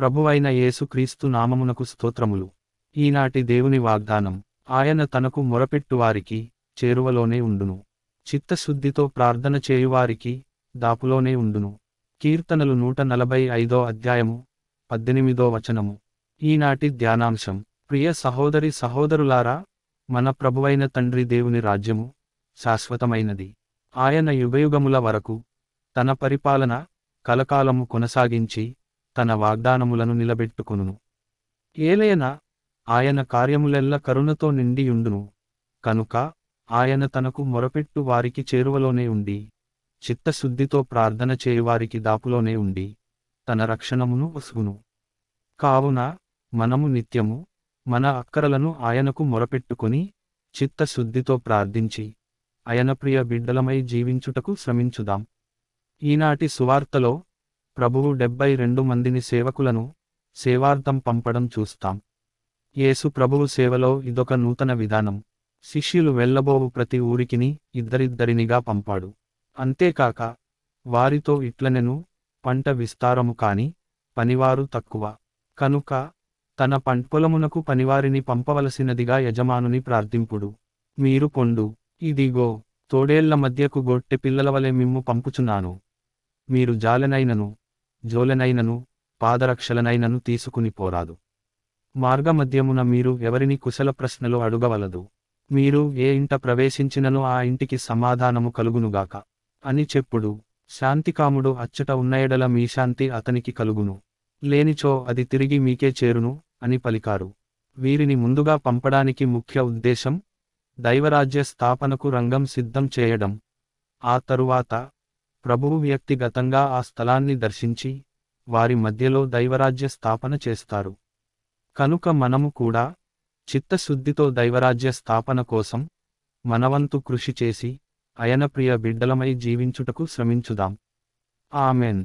ప్రభువైన యేసుక్రీస్తు నామమునకు స్తోత్రములు ఈనాటి దేవుని వాగ్దానం ఆయన తనకు మొరపెట్టువారికి చేరువలోనే ఉండును చిత్తశుద్ధితో ప్రార్థన చేయువారికి దాపులోనే ఉండును కీర్తనలు నూట నలభై ఐదో అధ్యాయము పద్దెనిమిదో వచనము ఈనాటి ధ్యానాంశం ప్రియ సహోదరి సహోదరులారా మన ప్రభువైన తండ్రి దేవుని రాజ్యము శాశ్వతమైనది ఆయన యుగయుగముల వరకు తన పరిపాలన కలకాలము కొనసాగించి తన వాగ్దానములను నిలబెట్టుకును ఏలయన ఆయన కార్యములెల్ల కరుణతో నిండియుండును కనుక ఆయన తనకు మొరపెట్టు వారికి చేరువలోనే ఉండి చిత్తశుద్ధితో ప్రార్థన చేయువారికి దాపులోనే ఉండి తన రక్షణమును వసుగును కావున మనము నిత్యము మన అక్కరలను ఆయనకు మొరపెట్టుకుని చిత్తశుద్ధితో ప్రార్థించి ఆయన ప్రియ బిడ్డలమై జీవించుటకు శ్రమించుదాం ఈనాటి సువార్తలో ప్రభువు డెబ్బై రెండు మందిని సేవకులను సేవార్థం పంపడం చూస్తాం యేసు ప్రభువు సేవలో ఇదొక నూతన విధానం శిష్యులు వెళ్లబోవు ప్రతి ఊరికిని ఇద్దరిద్దరినిగా పంపాడు అంతేకాక వారితో ఇట్లనెను పంట విస్తారము కాని పనివారు తక్కువ కనుక తన పంట్పొలమునకు పనివారిని పంపవలసినదిగా యజమానుని ప్రార్థింపుడు మీరు పొండు ఇదిగో తోడేళ్ల మధ్యకు గొట్టె పిల్లల వలె మిమ్ము పంపుచున్నాను మీరు జాలెనైనను జోలెనైనను పాదరక్షలనైనను తీసుకుని పోరాదు మార్గమధ్యమున మీరు ఎవరిని కుశల ప్రశ్నలు అడుగవలదు మీరు ఏ ఇంట ప్రవేశించినను ఆ ఇంటికి సమాధానము కలుగునుగాక అని చెప్పుడు శాంతికాముడు అచ్చట ఉన్నయడల మీ శాంతి అతనికి కలుగును లేనిచో అది తిరిగి మీకే చేరును అని పలికారు వీరిని ముందుగా పంపడానికి ముఖ్య ఉద్దేశం దైవరాజ్య స్థాపనకు రంగం సిద్ధం చేయడం ఆ తరువాత ప్రభువు వ్యక్తిగతంగా ఆ స్థలాన్ని దర్శించి వారి మధ్యలో దైవరాజ్య స్థాపన చేస్తారు కనుక మనము కూడా చిత్తశుద్ధితో దైవరాజ్య స్థాపన కోసం మనవంతు కృషి చేసి అయనప్రియ బిడ్డలమై జీవించుటకు శ్రమించుదాం ఆమెన్